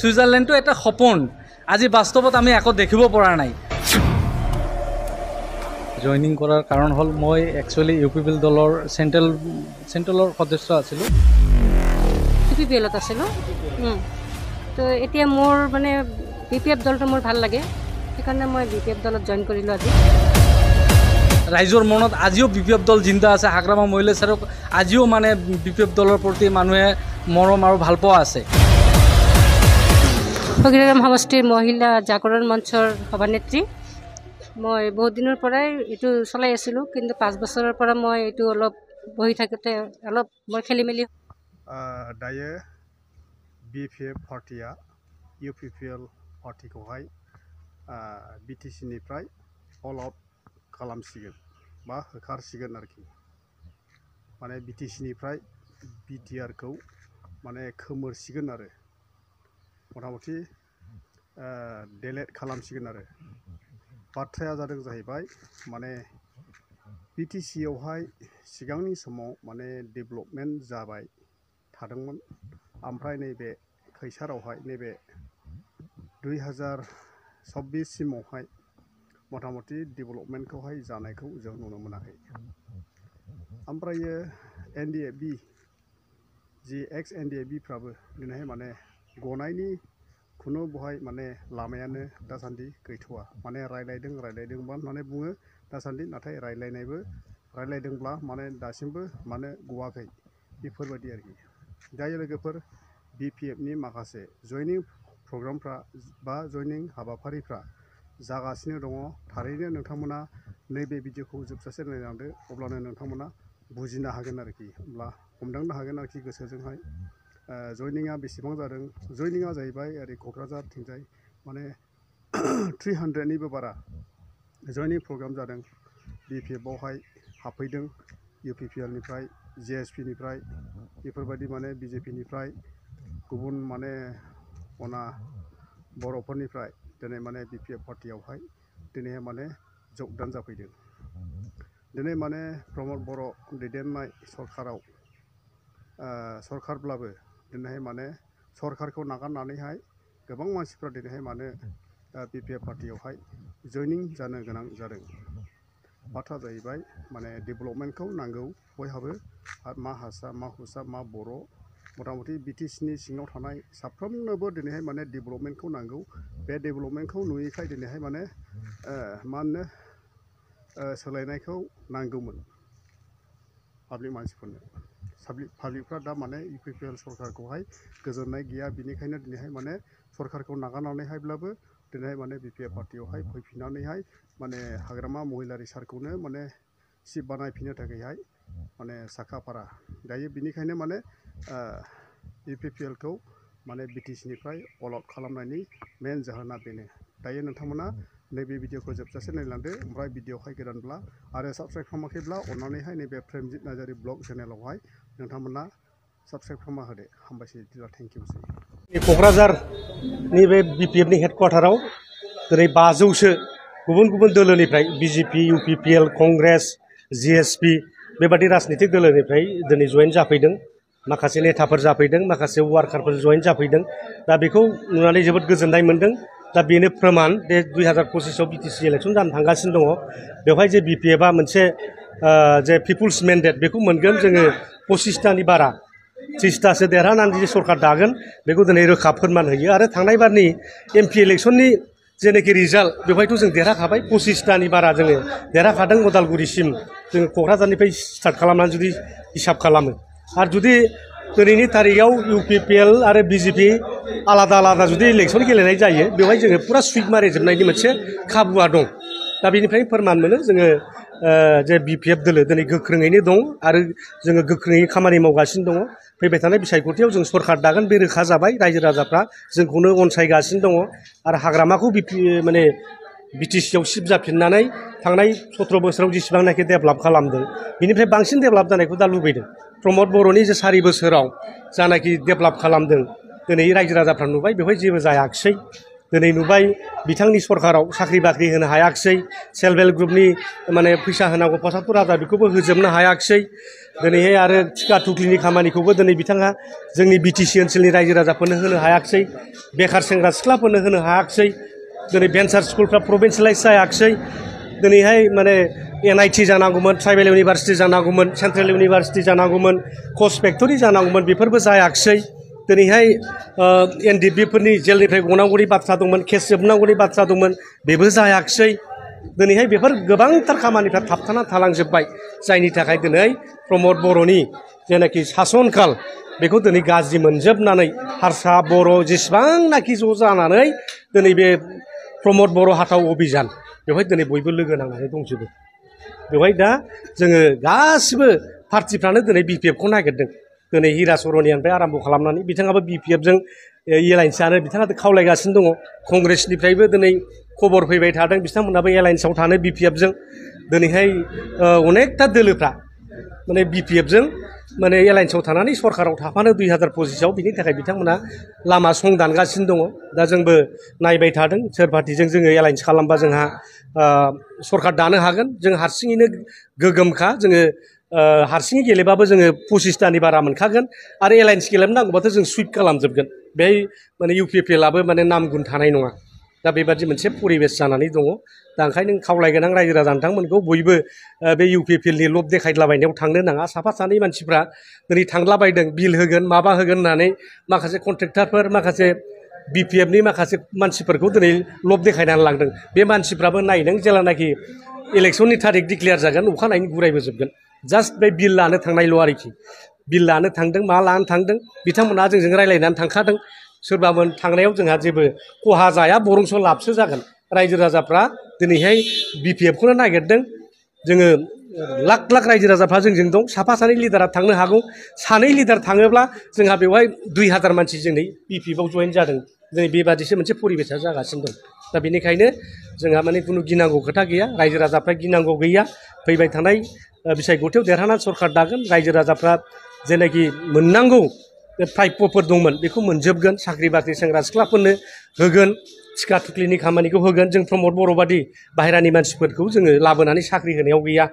ছুইজাৰলেণ্ডটো এটা সপোন আজি বাস্তৱত আমি আকৌ দেখিব পৰা নাই জইনিং কৰাৰ কাৰণ হ'ল মই actually U P P L দলৰ চেণ্ট্ৰেল চেণ্ট্ৰেলৰ সদস্য আছিলোঁ ইউ পি পি এলত আছিলোঁ তো এতিয়া মোৰ মানে বি পি এফ দলটো মোৰ ভাল লাগে সেইকাৰণে মই বি পি এফ দলত জইন কৰিলোঁ আজি ৰাইজৰ মনত আজিও বি পি এফ দল জিন্দা আছে হাগ্ৰামা মহিলা ছাৰক আজিও মানে বি পি এফ দলৰ প্ৰতি মানুহে মৰম আৰু ভালপোৱা আছে অগ্নিগ্ৰাম সমষ্টিৰ মহিলা জাগৰণ মঞ্চৰ সভানেত্ৰী মই বহুত দিনৰ পৰাই এইটো চলাই আছিলোঁ কিন্তু পাঁচ বছৰৰ পৰা মই এইটো অলপ বহি থাকোঁতে অলপ মই খেলি মেলি দায়ে বি পি এফ পাৰ্টিয়া ইউ পি পি এল পাৰ্টিখৌহাই বি টি চিনিফ্ৰাই অল বা হকাৰসিগোন আৰ কি মানে বিটিসি নিফ্ৰাই বিটিআৰ কো মানে খমৰসিগোন আৰে मथामथि डेलेट खालामसिगोन आरो बाथ्राया जादों जाहैबाय माने बि टि सि आवहाय सिगांनि समाव माने डेभलपमेन्ट जाबाय थादोंमोन ओमफ्राय नैबे खैसारावहाय नैबे दुइ हाजार सब्बिससिमावहाय मथामथि डेभलपमेन्टखौहाय जानायखौ जों नुनो मोनाखै ओमफ्राय एन डि ए बि जि एक्स एन डि ए बिफ्राबो दिनैहाय माने गनायनि खुनु बहाय माने लामायानो दासान्दि गैथ'आ माने रायलायदों रायलायदोंबा माने बुङो दासान्दि नाथाय रायलायनायबो रायलायदोंब्ला माने दासिमबो माने गवाखै बेफोरबायदि आरोखि जाय लोगोफोर बि पि एफ नि माखासे जयनिं प्रग्रामफ्रा बा जयनिं हाबाफारिफ्रा जागासिनो दङ थारैनो नोंथांमोना नैबे भिडिअखौ जोबजासे नायनांदो अब्लानो नोंथांमोना बुजिनो हागोन आरोखि होमब्ला हमदांनो हागोन आरोखि गोसोजोंहाय जयनिङा बेसेबां जादों जयनिङा जाहैबाय ओरै क'क्राझार थिंजाय माने थ्रि हान्ड्रेडनिबो बारा जयनिं प्रग्राम जादों बि पि एफ बावहाय हाबफैदों इउ पि पि एल निफ्राय जि एस पि निफ्राय बेफोरबायदि माने बि जे पि निफ्राय गुबुन माने अना बर'फोरनिफ्राय दिनै माने बि पि एफ पार्टियावहाय दिनैहाय माने जगदान जाफैदों दिनै माने प्रमद बर' दैदेननाय सरकाराव सरकारब्लाबो दिनैहाय माने सरकारखौ नागारनानैहाय गोबां मानसिफ्रा दिनैहाय माने बि पि एफ पार्टियावहाय जयनिं जानो गोनां जादों बाथ्रा जाहैबाय माने डेभलपमेन्टखौ नांगौ बयहाबो आरो मा हासा मा हुसा मा बर' मथामथि बि टि सिनि सिङाव थानाय साफ्रोमनोबो दिनैहाय माने डेभलपमेन्टखौ नांगौ बे डेभलपमेन्टखौ नुयैखाय दिनैहाय माने मा होनो सोलायनायखौ नांगौमोन पाब्लिक मानसिफोरनो पाब्लिकफ्रा दा माने इउ पि पि एल सरकारखौहाय गोजोननाय गैया बिनिखायनो दिनैहाय माने सरकारखौ नागारनानैहायब्लाबो दिनैहाय माने बि पि ए पार्टियावहाय फैफिननानैहाय माने हाग्रामा महिलारि सारखौनो माने सिफ बानायफिननो थाखायहाय माने साखा फारा दायो बिनिखायनो माने इउ पि माने बि अल आउट खालामनायनि मेन जाहोना बेनो दायो नोंथांमोना नैबे भिडिअखौ जोबजासे नायलांदो ओमफ्राय भिडिअखौहाय गोदानब्ला आरो साबस्क्राइब खालामाखैब्ला अन्नानैहाय नैबे प्रेमजित नार्जारि ब्लग चेनेलावहाय नोंथांमोना साबसक्राइब खालामना होदो हामबायसै बिदिब्ला थेंकिउसै क'क्राझारनि बे बि पि एफनि हेडक्वार्टाराव दिनै बाजौसो गुबुन गुबुन दोलोनिफ्राय बिजेपि इउ पि P L Congress G S P बेबादि राजनितिक दोलोनिफ्राय दिनै जयेन जाफैदों माखासे नेताफोर जाफैदों माखासे वार्कारफोर जयेन जाफैदों दा बेखौ नुनानै जोबोद गोजोननाय मोन्दों दा बेनो फोरमान बे दुई हाजार पसिसाव बि इलेक्सन जानो थांगासिनो दङ बेवहाय जे बि मोनसे जे पिपुल्स मेन्डेट बेखौ मोनगोन जोङो पसिसतानि बारा त्रिसतासो देरहानानै जे सरकार दागोन बेखौ दिनै रोखा फोरमान होयो आरो थांनाय बारनि एम पि इलेक्सननि जेनाखि रिजाल्ट बेवहायथ' जों देरहाखाबाय पसिसतानि बारा जोङो देरहाखादों उदालगुरिसिम जोङो क'क्राझारनिफ्राय स्टार्ट खालामनानै जुदि हिसाब खालामो आरो जुदि दिनैनि तारिखआव इउ पि पि एल आरो बि जे पि आलादा आलादा जुदि इलेक्सन गेलेनाय जायो बेवहाय जोङो फुरा सुइट मारिजोबनायनि मोनसे खाबुआ दं दा बेनिफ्रायनो फोरमान मोनो जोङो जे बिपिएफ दोलो दिनै गोख्रोङैनो दं आरो जोङो गोख्रोङै खामानि मावगासिनो दङ फैबाय थानाय बिसायख'थियाव जों सरकार दागोन बे रोखा जाबाय रायजो राजाफ्रा जोंखौनो अनसायगासिनो दङ आरो हाग्रामाखौ बिपि माने बिटिसियाव सिफ्ट जाफिननानै थांनाय सत्र' बोसोराव जेसेबांनाखि डेभलप खालामदों बिनिफ्राय बांसिन डेभलप जानायखौ दा लुबैदों प्रमद बर'नि जे सारि बोसोराव जानाखि डेभलप खालामदों दिनै रायजो राजाफ्रा नुबाय बेवहाय जेबो जायाखिसै दिनै नुबाय बिथांनि सरकाराव साख्रि बाख्रि होनो हायाखिसै सेल्फ हेल्प ग्रुपनि माने फैसा होनांगौ पसात्तर हाजार बेखौबो होजोबनो हायाखिसै दिनैहाय आरो थिखा थुख्लिनि खामानिखौबो दिनै बिथाङा जोंनि बिटिसि ओनसोलनि रायजो राजाफोरनो होनो हायाखिसै बेखार सेंग्रा सिख्लाफोरनो होनो हायाखिसै दिनै भेन्सार स्कुलफ्रा प्रभिन्सियेलाइज जायाखिसै दिनैहाय माने एन आइ टि जानांगौमोन ट्राइबेल इउनिभार्सिटि जानांगौमोन सेन्ट्रेल इउनिभार्सिटि जानांगौमोन कच फेक्टरि जानांगौमोन बेफोरबो जायाखिसै दिनैहाय एन डि बि फोरनि जेलनिफ्राय गनांगौनि बाथ्रा दंमोन केस जोबनांगौनि बाथ्रा दंमोन बेबो जायाखिसै दिनैहाय बेफोर गोबांथार खामानिफ्रा थाबथाना थालांजोब्बाय जायनि थाखाय दिनै प्रमद बर'नि जेनाखि सासनकाल बेखौ दिनै गाज्रि मोनजोबनानै हारसा बर' जेसेबांनाखि ज' जानानै दिनै बे प्रमद बर' हाथाव अभिजान बेवहाय दिनै बयबो लोगो नांनानै दंजोबो बेवहाय दा जोङो गासिबो पार्टिफ्रानो दिनै बि पि एफखौ नागिरदों दिन हीरा सरनियानिफ्राय आराम्भ' खालामनानै बिथाङाबो पी एफ एफजों एलायन्सआनो बिथाङा खावलायगासिनो दङ कंग्रेसनिफ्रायबो दिनै खबर फैबाय थादों बिथांमोनहाबो एलायन्सआव थानो बि पि एफजों दिनैहाय अनेकथा दोलोफ्रा माने बि पि एफजों माने एलायन्सआव थानानै दुई हाजार पसिसआव लामा सं दानगासिनो दा जोंबो नायबाय थादों सोर पार्टिजों जोङो एलायन्स खालामबा सरकार दानो हागोन जों हारसिङैनो गोगोमखा जोङो हारसिङै गेलेबाबो जोङो पसिसतानि बारा मोनखागोन आरो एलायन्स गेलेनो नांगौबाथ' जों सुइप खालामजोबगोन बेहाय माने इउ पि पि एल आबो माने नाम गुन थानाय नङा दा बेबादि मोनसे परिबेस जानानै दङ दा ओंखायनो नों खावलायगोनां रायजो राजा नोंथांमोनखौ बयबो बे इउ पि पि एलनि लब देखायलाबायनायाव थांनो नाङा साफा सानै मानसिफ्रा दिनै थांलाबायदों बिल होगोन माबा होगोन होननानै माखासे कन्ट्रेक्टारफोर माखासे बि पि बिपिएफनि माखासे मानसिफोरखौ दिनै लब देखायनानै लांदों बे मानसिफ्राबो नायदों जेलानाखि इलेक्सननि थारिख डिक्लेयार जागोन अखानायैनो गुरायबोजोबगोन जस्ट बे बिल लानो थांनायल' आरोखि बिल लानो थांदों मा लानो थांदों बिथांमोनहा जोंजों रायलायनानै थांखादों सोरबामोन थांनायाव जोंहा जेबो खहा जाया बरंस' लाबसो जागोन रायजो राजाफ्रा दिनैहाय बि पि एफखौनो नागिरदों जोङो लाख लाख रायजो राजाफ्रा जोंजों दं साफा सानै लिडारा थांनो हागौ सानै लिडार थाङोब्ला जोंहा बेवहाय दुइ हाजार मानसि जोंनि बि पि एफआव जयेन जादों दिनै बेबादिसो मोनसे परिबेसा जागासिनो दं दा बेनिखायनो जोंहा माने खुनु गिनांगौ खोथा गैया रायजो राजाफ्रा गिनांगौ गैया फैबाय थानाय बिसायख'थियाव देरहानानै सरकार दागोन रायजो राजाफ्रा जेनाखि मोननांगौ प्राप्यफोर दंमोन बेखौ मोनजोबगोन साख्रि बाख्रि सेंग्रा सिख्लाफोरनो होगोन थिखा थुख्लिनि खामानिखौ होगोन जों प्रमद बर' बादि बाहेरानि मानसिफोरखौ जोङो लाबोनानै साख्रि होनायाव गैया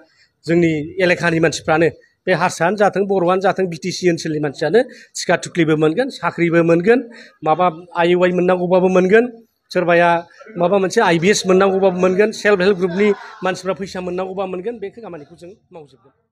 जोंनि एलेखानि मानसिफ्रानो बे हारसायानो जाथों बर'आनो जाथों बि टि सि ओनसोलनि मानसियानो थिखा थुख्लिबो मोनगोन साख्रिबो मोनगोन माबा आइ वाइ मोननांगौबाबो मोनगोन सोरबाया माबा मोनसे आइ बि एस मोननांगौबाबो मोनगोन सेल्फ हेल्प ग्रुपनि मानसिफ्रा फैसा मोननांगौबा मोनगोन बे खामानिखौ जों मावजोबगोन